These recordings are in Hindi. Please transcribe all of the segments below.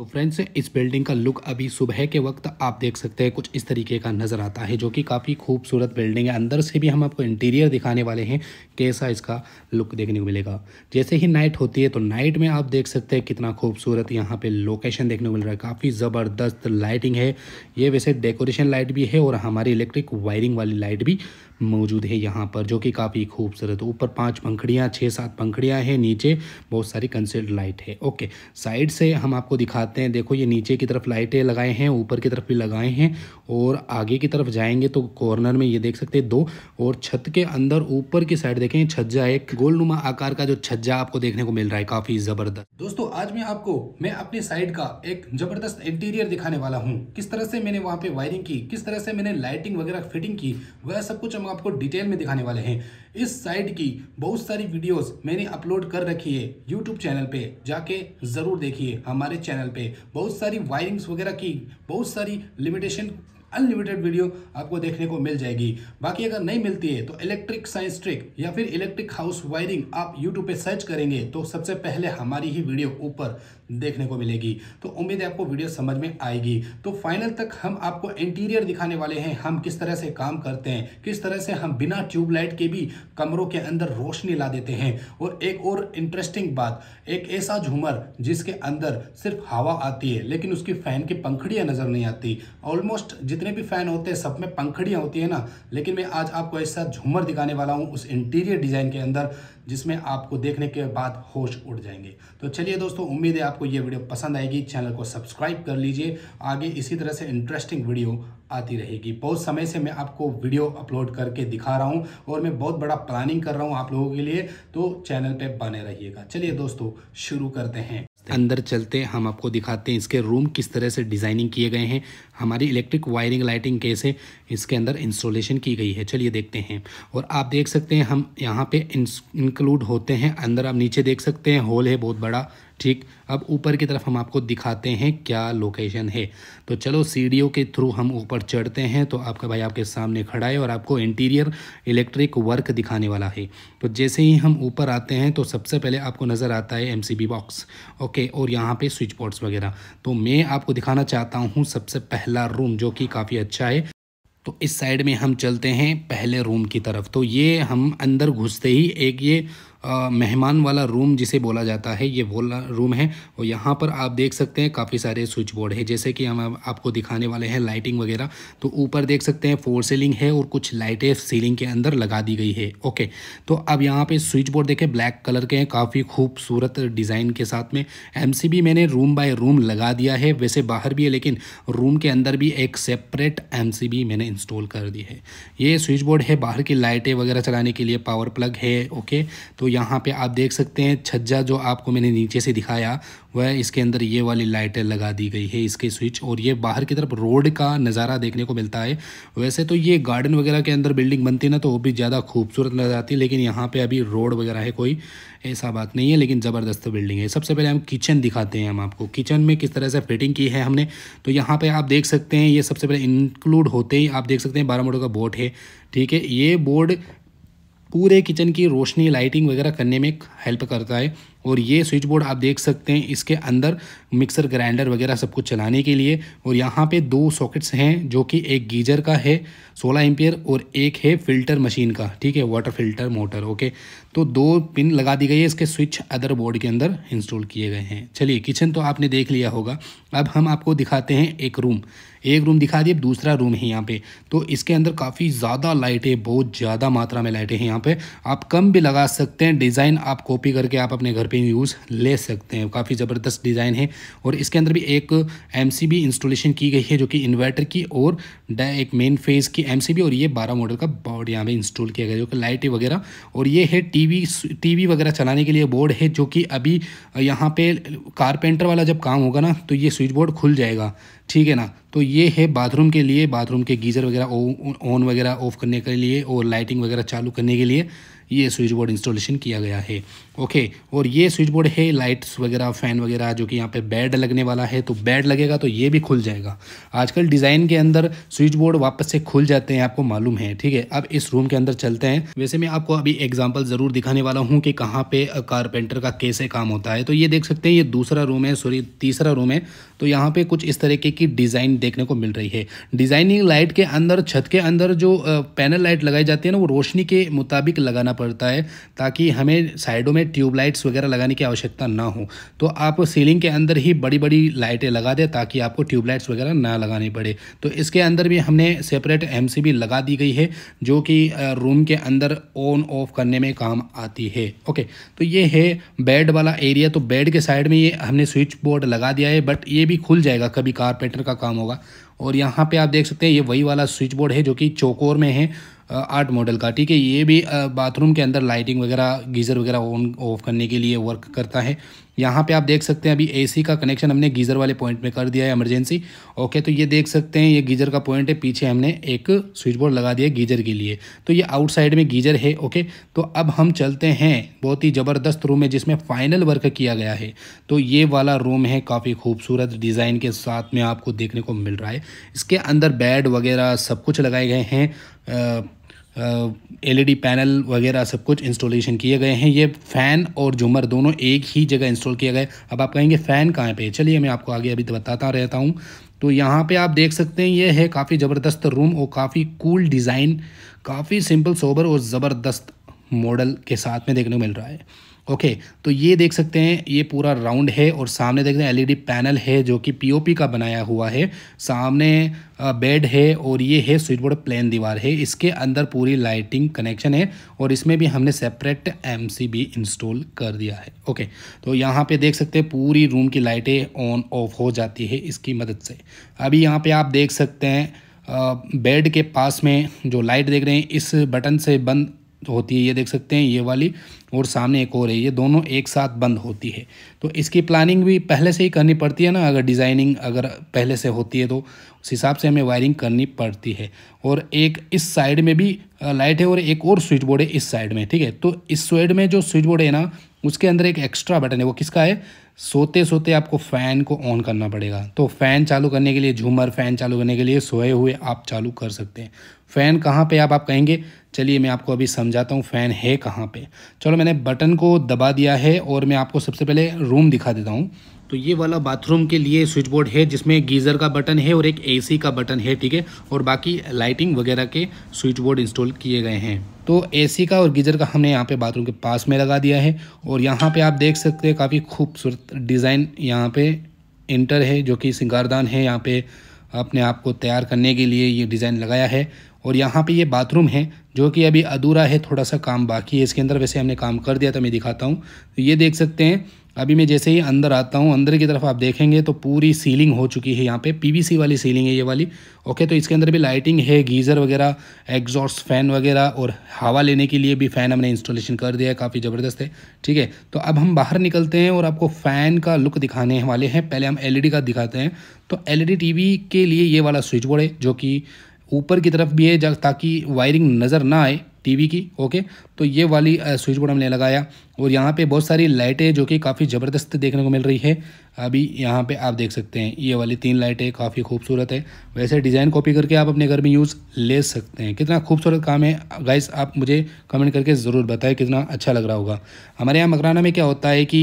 तो फ्रेंड्स इस बिल्डिंग का लुक अभी सुबह के वक्त आप देख सकते हैं कुछ इस तरीके का नज़र आता है जो कि काफ़ी खूबसूरत बिल्डिंग है अंदर से भी हम आपको इंटीरियर दिखाने वाले हैं कैसा इसका लुक देखने को मिलेगा जैसे ही नाइट होती है तो नाइट में आप देख सकते हैं कितना खूबसूरत यहाँ पे लोकेशन देखने को मिल रहा है काफ़ी ज़बरदस्त लाइटिंग है ये वैसे डेकोरेशन लाइट भी है और हमारी इलेक्ट्रिक वायरिंग वाली लाइट भी मौजूद है यहाँ पर जो कि काफ़ी खूबसूरत ऊपर पांच पंखड़ियाँ छः सात पंखड़ियाँ हैं नीचे बहुत सारी कंसेल्ड लाइट है ओके साइड से हम आपको दिखाते आते हैं देखो ये नीचे की तरफ लाइटें लगाए हैं ऊपर की तरफ भी लगाए हैं और आगे की तरफ जाएंगे तो कॉर्नर में ये देख सकते हैं दो और छत के अंदर ऊपर की साइड देखें छज्जा एक गोलनुमा आकार का जो छज्जा आपको देखने को मिल रहा है काफी जबरदस्त दोस्तों आज मैं आपको मैं अपने साइड का एक जबरदस्त इंटीरियर दिखाने वाला हूँ किस तरह से मैंने वहाँ पे वायरिंग की किस तरह से मैंने लाइटिंग वगैरह फिटिंग की वह सब कुछ हम आपको डिटेल में दिखाने वाले हैं इस साइड की बहुत सारी वीडियोस मैंने अपलोड कर रखी है यूट्यूब चैनल पे जाके जरूर देखिए हमारे चैनल पे पे बहुत सारी वायरिंग्स वगैरह की बहुत सारी लिमिटेशन अनलिमिटेड वीडियो आपको देखने को मिल जाएगी बाकी अगर नहीं मिलती है तो इलेक्ट्रिक साइंस ट्रिक या फिर इलेक्ट्रिक हाउस वायरिंग आप यूट्यूब पर सर्च करेंगे तो सबसे पहले हमारी ही वीडियो ऊपर देखने को मिलेगी तो उम्मीद है आपको वीडियो समझ में आएगी तो फाइनल तक हम आपको इंटीरियर दिखाने वाले हैं हम किस तरह से काम करते हैं किस तरह से हम बिना ट्यूबलाइट के भी कमरों के अंदर रोशनी ला देते हैं और एक और इंटरेस्टिंग बात एक ऐसा झूमर जिसके अंदर सिर्फ हवा आती है लेकिन उसकी फैन की पंखड़ियाँ नज़र नहीं आती ऑलमोस्ट जितने भी फैन होते हैं सब में पंखड़ियाँ होती है ना लेकिन मैं आज आपको ऐसा झूमर दिखाने वाला हूँ उस इंटीरियर डिज़ाइन के अंदर जिसमें आपको देखने के बाद होश उड़ जाएंगे तो चलिए दोस्तों उम्मीद है आपको ये वीडियो पसंद आएगी चैनल को सब्सक्राइब कर लीजिए आगे इसी तरह से इंटरेस्टिंग वीडियो आती रहेगी बहुत समय से मैं आपको वीडियो अपलोड करके दिखा रहा हूँ और मैं बहुत बड़ा प्लानिंग कर रहा हूँ आप लोगों के लिए तो चैनल पे बने रहिएगा चलिए दोस्तों शुरू करते हैं अंदर चलते हम आपको दिखाते हैं इसके रूम किस तरह से डिज़ाइनिंग किए गए हैं हमारी इलेक्ट्रिक वायरिंग लाइटिंग कैसे इसके अंदर इंस्टॉलेशन की गई है चलिए देखते हैं और आप देख सकते हैं हम यहाँ पे इंक्लूड होते हैं अंदर आप नीचे देख सकते हैं हॉल है बहुत बड़ा ठीक अब ऊपर की तरफ हम आपको दिखाते हैं क्या लोकेशन है तो चलो सीढ़ियों के थ्रू हम ऊपर चढ़ते हैं तो आपका भाई आपके सामने खड़ा है और आपको इंटीरियर इलेक्ट्रिक वर्क दिखाने वाला है तो जैसे ही हम ऊपर आते हैं तो सबसे पहले आपको नज़र आता है एम बॉक्स ओके और यहाँ पर स्विच बोर्ड्स वगैरह तो मैं आपको दिखाना चाहता हूँ सबसे पहले पहला रूम जो कि काफ़ी अच्छा है तो इस साइड में हम चलते हैं पहले रूम की तरफ तो ये हम अंदर घुसते ही एक ये मेहमान वाला रूम जिसे बोला जाता है ये बोला रूम है और यहाँ पर आप देख सकते हैं काफ़ी सारे स्विच बोर्ड है जैसे कि हम आपको दिखाने वाले हैं लाइटिंग वगैरह तो ऊपर देख सकते हैं फोर सीलिंग है और कुछ लाइटें सीलिंग के अंदर लगा दी गई है ओके तो अब यहाँ पे स्विच बोर्ड देखें ब्लैक कलर के हैं काफ़ी खूबसूरत डिज़ाइन के साथ में एम मैंने रूम बाय रूम लगा दिया है वैसे बाहर भी है लेकिन रूम के अंदर भी एक सेपरेट एम मैंने इंस्टॉल कर दी है ये स्विच बोर्ड है बाहर की लाइटें वगैरह चलाने के लिए पावर प्लग है ओके तो यहाँ पे आप देख सकते हैं छज्जा जो आपको मैंने नीचे से दिखाया वह इसके अंदर ये वाली लाइटें लगा दी गई है इसके स्विच और ये बाहर की तरफ रोड का नज़ारा देखने को मिलता है वैसे तो ये गार्डन वगैरह के अंदर बिल्डिंग बनती ना तो वो भी ज़्यादा खूबसूरत नज़र आती है लेकिन यहाँ पर अभी रोड वगैरह है कोई ऐसा बात नहीं है लेकिन ज़बरदस्त बिल्डिंग है सबसे पहले हम किचन दिखाते हैं हम आपको किचन में किस तरह से फिटिंग की है हमने तो यहाँ पर आप देख सकते हैं ये सबसे पहले इंक्लूड होते ही आप देख सकते हैं बारह मोटो का बोर्ड है ठीक है ये बोर्ड पूरे किचन की रोशनी लाइटिंग वगैरह करने में हेल्प करता है और ये स्विच बोर्ड आप देख सकते हैं इसके अंदर मिक्सर ग्राइंडर वगैरह सब कुछ चलाने के लिए और यहाँ पे दो सॉकेट्स हैं जो कि एक गीजर का है 16 एम्पियर और एक है फिल्टर मशीन का ठीक है वाटर फिल्टर मोटर ओके तो दो पिन लगा दी गई है इसके स्विच अदर बोर्ड के अंदर इंस्टॉल किए गए हैं चलिए किचन तो आपने देख लिया होगा अब हम आपको दिखाते हैं एक रूम एक रूम दिखा दिए दूसरा रूम है यहाँ पे तो इसके अंदर काफ़ी ज़्यादा लाइटें बहुत ज़्यादा मात्रा में लाइटें हैं यहाँ पे आप कम भी लगा सकते हैं डिज़ाइन आप कॉपी करके आप अपने घर पे यूज़ ले सकते हैं काफ़ी ज़बरदस्त डिज़ाइन है और इसके अंदर भी एक एम इंस्टॉलेशन की गई है जो कि इन्वर्टर की और एक मेन फेज़ की एम और ये बारह मॉडल का बोर्ड यहाँ पर इंस्टॉल किया गया जो कि लाइट वगैरह और ये है टीवी टीवी वगैरह चलाने के लिए बोर्ड है जो कि अभी यहाँ पे कारपेंटर वाला जब काम होगा ना तो ये स्विच बोर्ड खुल जाएगा ठीक है ना तो ये है बाथरूम के लिए बाथरूम के गीज़र वगैरह ऑन वगैरह ऑफ करने के लिए और लाइटिंग वगैरह चालू करने के लिए ये स्विच बोर्ड इंस्टॉलेशन किया गया है ओके और ये स्विच बोर्ड है लाइट्स वगैरह फ़ैन वगैरह जो कि यहाँ पे बेड लगने वाला है तो बेड लगेगा तो ये भी खुल जाएगा आजकल डिज़ाइन के अंदर स्विच बोर्ड वापस से खुल जाते हैं आपको मालूम है ठीक है अब इस रूम के अंदर चलते हैं वैसे मैं आपको अभी एग्जाम्पल ज़रूर दिखाने वाला हूँ कि कहाँ पे कारपेंटर का कैसे काम होता है तो ये देख सकते हैं ये दूसरा रूम है सॉरी तीसरा रूम है तो यहाँ पे कुछ इस तरीके की डिज़ाइन देखने को मिल रही है डिज़ाइनिंग लाइट के अंदर छत के अंदर जो पैनल लाइट लगाई जाती है ना वो रोशनी के मुताबिक लगाना पड़ता है ताकि हमें साइडों में ट्यूबलाइट्स वगैरह लगाने की आवश्यकता ना हो तो आप सीलिंग के अंदर ही बड़ी बड़ी लाइटें लगा दें ताकि आपको ट्यूबलाइट्स वगैरह ना लगानी पड़े तो इसके अंदर भी हमने सेपरेट एम लगा दी गई है जो कि रूम के अंदर ऑन ऑफ करने में काम आती है ओके तो ये है बेड वाला एरिया तो बेड के साइड में ये हमने स्विच बोर्ड लगा दिया है बट ये भी खुल जाएगा कभी कारपेंटर का काम होगा और यहाँ पे आप देख सकते हैं ये वही वाला स्विच बोर्ड है जो कि चौकोर में है आठ मॉडल का ठीक है ये भी बाथरूम के अंदर लाइटिंग वगैरह गीज़र वगैरह ऑन ऑफ करने के लिए वर्क करता है यहाँ पे आप देख सकते हैं अभी एसी का कनेक्शन हमने गीज़र वाले पॉइंट में कर दिया है इमरजेंसी ओके तो ये देख सकते हैं ये गीज़र का पॉइंट है पीछे हमने एक स्विच बोर्ड लगा दिया गीज़र के लिए तो ये आउटसाइड में गीज़र है ओके तो अब हम चलते हैं बहुत ही ज़बरदस्त रूम है जिसमें फाइनल वर्क किया गया है तो ये वाला रूम है काफ़ी खूबसूरत डिज़ाइन के साथ में आपको देखने को मिल रहा है इसके अंदर बेड वगैरह सब कुछ लगाए गए हैं एलईडी पैनल e वगैरह सब कुछ इंस्टॉलेशन किए गए हैं ये फ़ैन और झूमर दोनों एक ही जगह इंस्टॉल किया गया अब आप कहेंगे फ़ैन कहाँ पे चलिए मैं आपको आगे अभी तो बताता रहता हूँ तो यहाँ पे आप देख सकते हैं ये है काफ़ी ज़बरदस्त रूम और काफ़ी कूल डिज़ाइन काफ़ी सिंपल सोबर और ज़बरदस्त मॉडल के साथ में देखने को मिल रहा है ओके तो ये देख सकते हैं ये पूरा राउंड है और सामने देखते हैं एलईडी पैनल है जो कि पीओपी का बनाया हुआ है सामने बेड है और ये है स्विच बोर्ड प्लेन दीवार है इसके अंदर पूरी लाइटिंग कनेक्शन है और इसमें भी हमने सेपरेट एमसीबी इंस्टॉल कर दिया है ओके तो यहाँ पे देख सकते हैं पूरी रूम की लाइटें ऑन ऑफ हो जाती है इसकी मदद से अभी यहाँ पर आप देख सकते हैं बेड के पास में जो लाइट देख रहे हैं इस बटन से बंद होती है ये देख सकते हैं ये वाली और सामने एक और है ये दोनों एक साथ बंद होती है तो इसकी प्लानिंग भी पहले से ही करनी पड़ती है ना अगर डिज़ाइनिंग अगर पहले से होती है तो उस हिसाब से हमें वायरिंग करनी पड़ती है और एक इस साइड में भी लाइट है और एक और स्विच बोर्ड है इस साइड में ठीक है तो इस साइड में जो स्विच बोर्ड है ना उसके अंदर एक एक्स्ट्रा बटन है वो किसका है सोते सोते आपको फ़ैन को ऑन करना पड़ेगा तो फ़ैन चालू करने के लिए झूमर फ़ैन चालू करने के लिए सोए हुए आप चालू कर सकते हैं फ़ैन कहाँ पे आप आप कहेंगे चलिए मैं आपको अभी समझाता हूँ फ़ैन है कहाँ पे चलो मैंने बटन को दबा दिया है और मैं आपको सबसे पहले रूम दिखा देता हूँ तो ये वाला बाथरूम के लिए स्विच बोर्ड है जिसमें गीज़र का बटन है और एक ए का बटन है ठीक है और बाकी लाइटिंग वगैरह के स्विच बोर्ड इंस्टॉल किए गए हैं तो एसी का और गीज़र का हमने यहाँ पे बाथरूम के पास में लगा दिया है और यहाँ पे आप देख सकते हैं काफ़ी खूबसूरत डिज़ाइन यहाँ पे इंटर है जो कि सिंगारदान है यहाँ पे अपने आप को तैयार करने के लिए ये डिज़ाइन लगाया है और यहाँ पे ये बाथरूम है जो कि अभी अधूरा है थोड़ा सा काम बाकी है इसके अंदर वैसे हमने काम कर दिया तो मैं दिखाता हूँ तो ये देख सकते हैं अभी मैं जैसे ही अंदर आता हूँ अंदर की तरफ आप देखेंगे तो पूरी सीलिंग हो चुकी है यहाँ पे पीवीसी वाली सीलिंग है ये वाली ओके तो इसके अंदर भी लाइटिंग है गीज़र वगैरह एग्जॉस्ट फैन वगैरह और हवा लेने के लिए भी फ़ैन हमने इंस्टॉलेशन कर दिया है काफ़ी ज़बरदस्त है ठीक है तो अब हम बाहर निकलते हैं और आपको फ़ैन का लुक दिखाने वाले हैं पहले हम एल e का दिखाते हैं तो एल ई e के लिए ये वाला स्विच बोर्ड है जो कि ऊपर की तरफ भी है ताकि वायरिंग नज़र ना आए टीवी की ओके तो ये वाली स्विच बोर्ड हमने लगाया और यहाँ पे बहुत सारी लाइटें जो कि काफ़ी ज़बरदस्त देखने को मिल रही है अभी यहाँ पे आप देख सकते हैं ये वाली तीन लाइटें काफ़ी खूबसूरत है वैसे डिज़ाइन कॉपी करके आप अपने घर में यूज़ ले सकते हैं कितना खूबसूरत काम है गाइस आप मुझे कमेंट करके ज़रूर बताएं कितना अच्छा लग रहा होगा हमारे यहाँ मकराना में क्या होता है कि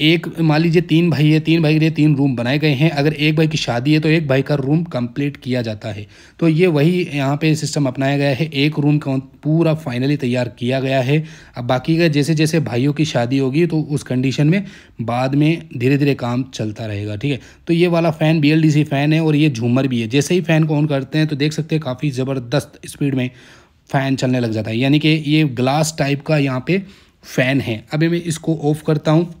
एक मान लीजिए तीन भाई है तीन भाई के लिए तीन रूम बनाए गए हैं अगर एक भाई की शादी है तो एक भाई का रूम कंप्लीट किया जाता है तो ये वही यहाँ पे सिस्टम अपनाया गया है एक रूम का पूरा फाइनली तैयार किया गया है अब बाकी का जैसे जैसे भाइयों की शादी होगी तो उस कंडीशन में बाद में धीरे धीरे काम चलता रहेगा ठीक है तो ये वाला फ़ैन बी फ़ैन है और ये झूमर भी है जैसे ही फ़ैन को ऑन करते हैं तो देख सकते हैं काफ़ी ज़बरदस्त स्पीड में फ़ैन चलने लग जाता है यानी कि ये ग्लास टाइप का यहाँ पर फ़ैन है अभी मैं इसको ऑफ़ करता हूँ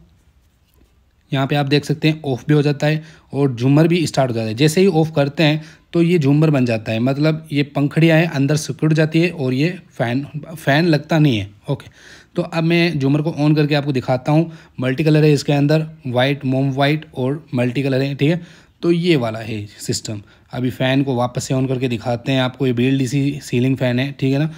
यहाँ पे आप देख सकते हैं ऑफ भी हो जाता है और झूमर भी स्टार्ट हो जाता है जैसे ही ऑफ करते हैं तो ये झूमर बन जाता है मतलब ये पंखड़ियाँ हैं अंदर सिकुड़ जाती है और ये फ़ैन फ़ैन लगता नहीं है ओके तो अब मैं झूमर को ऑन करके आपको दिखाता हूँ मल्टी कलर है इसके अंदर वाइट मोम वाइट और मल्टी कलर है ठीक है तो ये वाला है सिस्टम अभी फ़ैन को वापस से ऑन करके दिखाते हैं आपको ये B L D C ceiling fan है ठीक है ना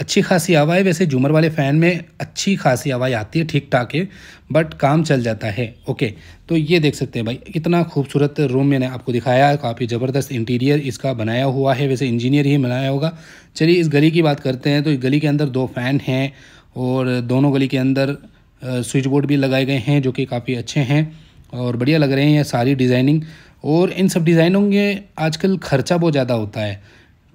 अच्छी खासी हवा है वैसे झूमर वाले फ़ैन में अच्छी खासी हवाई आती है ठीक ठाक है बट काम चल जाता है ओके तो ये देख सकते हैं भाई इतना खूबसूरत रूम मैंने आपको दिखाया काफ़ी ज़बरदस्त इंटीरियर इसका बनाया हुआ है वैसे इंजीनियर ही बनाया होगा चलिए इस गली की बात करते हैं तो इस गली के अंदर दो फ़ैन हैं और दोनों गली के अंदर स्विच बोर्ड भी लगाए गए हैं जो कि काफ़ी अच्छे हैं और बढ़िया लग रहे हैं सारी डिज़ाइनिंग और इन सब डिज़ाइनों के आजकल खर्चा बहुत ज़्यादा होता है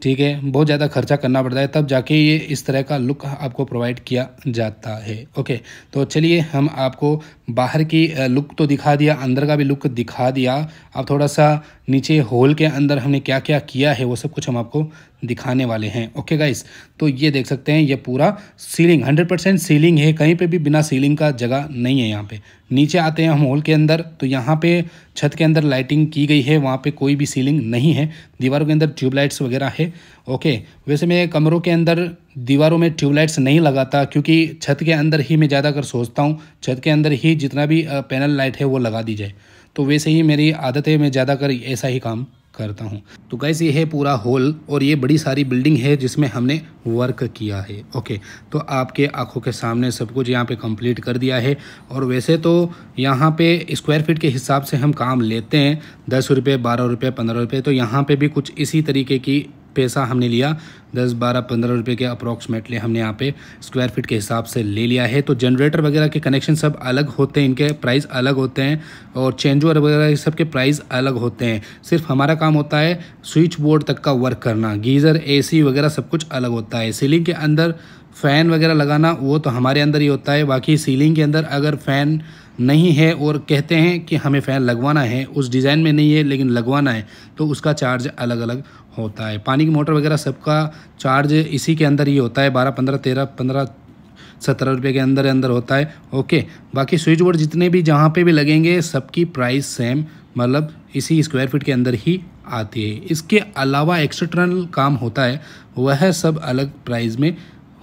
ठीक है बहुत ज़्यादा खर्चा करना पड़ता है तब जाके ये इस तरह का लुक आपको प्रोवाइड किया जाता है ओके तो चलिए हम आपको बाहर की लुक तो दिखा दिया अंदर का भी लुक दिखा दिया अब थोड़ा सा नीचे होल के अंदर हमने क्या क्या किया है वो सब कुछ हम आपको दिखाने वाले हैं ओके गाइस तो ये देख सकते हैं ये पूरा सीलिंग 100 परसेंट सीलिंग है कहीं पे भी बिना सीलिंग का जगह नहीं है यहाँ पे नीचे आते हैं हम हॉल के अंदर तो यहाँ पे छत के अंदर लाइटिंग की गई है वहाँ पे कोई भी सीलिंग नहीं है दीवारों के अंदर ट्यूबलाइट्स वगैरह है ओके वैसे मैं कमरों के अंदर दीवारों में ट्यूबलाइट्स नहीं लगाता क्योंकि छत के अंदर ही मैं ज़्यादातर सोचता हूँ छत के अंदर ही जितना भी पैनल लाइट है वो लगा दी जाए तो वैसे ही मेरी आदत है मैं ज़्यादा ऐसा ही काम करता हूँ तो गैस ये है पूरा हॉल और ये बड़ी सारी बिल्डिंग है जिसमें हमने वर्क किया है ओके तो आपके आंखों के सामने सब कुछ यहाँ पे कंप्लीट कर दिया है और वैसे तो यहाँ पे स्क्वायर फीट के हिसाब से हम काम लेते हैं दस रुपये बारह रुपये पंद्रह रुपये तो यहाँ पे भी कुछ इसी तरीके की पैसा हमने लिया दस बारह पंद्रह रुपये के अप्रोक्सीमेटली हमने यहाँ पे स्क्वायर फीट के हिसाब से ले लिया है तो जनरेटर वगैरह के कनेक्शन सब अलग होते हैं इनके प्राइस अलग होते हैं और चेंजर वगैरह सब के प्राइस अलग होते हैं सिर्फ हमारा काम होता है स्विच बोर्ड तक का वर्क करना गीज़र एसी वगैरह सब कुछ अलग होता है सीलिंग के अंदर फ़ैन वगैरह लगाना वो तो हमारे अंदर ही होता है बाकी सीलिंग के अंदर अगर फ़ैन नहीं है और कहते हैं कि हमें फ़ैन लगवाना है उस डिज़ाइन में नहीं है लेकिन लगवाना है तो उसका चार्ज अलग अलग होता है पानी की मोटर वगैरह सबका चार्ज इसी के अंदर ही होता है बारह पंद्रह तेरह पंद्रह सत्रह रुपये के अंदर अंदर होता है ओके बाकी स्विच बोर्ड जितने भी जहाँ पे भी लगेंगे सबकी प्राइस सेम मतलब इसी स्क्वायर फीट के अंदर ही आती है इसके अलावा एक्सटर्नल काम होता है वह सब अलग प्राइस में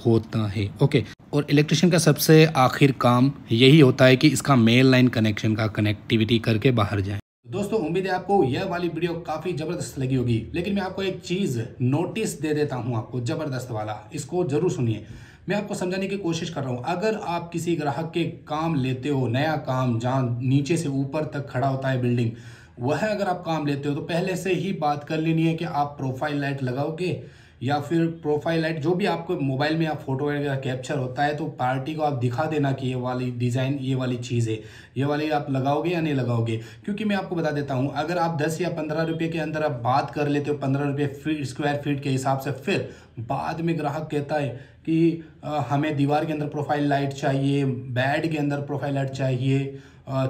होता है ओके और इलेक्ट्रिशियन का सबसे आखिर काम यही होता है कि इसका मेन लाइन कनेक्शन का कनेक्टिविटी करके बाहर जाए तो दोस्तों उम्मीद है आपको यह वाली वीडियो काफ़ी ज़बरदस्त लगी होगी लेकिन मैं आपको एक चीज़ नोटिस दे देता हूं आपको ज़बरदस्त वाला इसको ज़रूर सुनिए मैं आपको समझाने की कोशिश कर रहा हूं अगर आप किसी ग्राहक के काम लेते हो नया काम जहां नीचे से ऊपर तक खड़ा होता है बिल्डिंग वह अगर आप काम लेते हो तो पहले से ही बात कर लेनी है कि आप प्रोफाइल लाइट लगाओगे या फिर प्रोफाइल लाइट जो भी आपको मोबाइल में आप फोटो वगैरह कैप्चर होता है तो पार्टी को आप दिखा देना कि ये वाली डिज़ाइन ये वाली चीज़ है ये वाली आप लगाओगे या नहीं लगाओगे क्योंकि मैं आपको बता देता हूँ अगर आप दस या पंद्रह रुपये के अंदर आप बात कर लेते हो पंद्रह रुपये फीट स्क्वायर फीट के हिसाब से फिर बाद में ग्राहक कहता है कि हमें दीवार के अंदर प्रोफाइल लाइट चाहिए बेड के अंदर प्रोफाइल लाइट चाहिए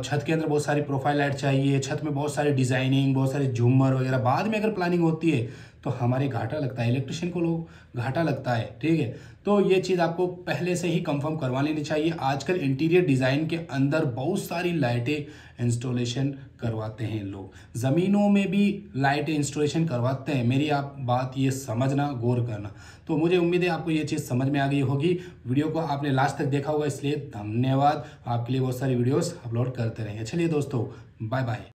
छत के अंदर बहुत सारी प्रोफाइल लाइट चाहिए छत में बहुत सारी डिज़ाइनिंग बहुत सारे झूमर वगैरह बाद में अगर प्लानिंग होती है तो हमारे घाटा लगता है इलेक्ट्रिशियन को लोग घाटा लगता है ठीक है तो ये चीज़ आपको पहले से ही कंफर्म करवा लेनी चाहिए आजकल इंटीरियर डिज़ाइन के अंदर बहुत सारी लाइटें इंस्टॉलेशन करवाते हैं लोग ज़मीनों में भी लाइटें इंस्टॉलेशन करवाते हैं मेरी आप बात ये समझना गौर करना तो मुझे उम्मीद है आपको ये चीज़ समझ में आ गई होगी वीडियो को आपने लास्ट तक देखा होगा इसलिए धन्यवाद आपके लिए बहुत सारी वीडियोज़ अपलोड करते रहेंगे चलिए दोस्तों बाय बाय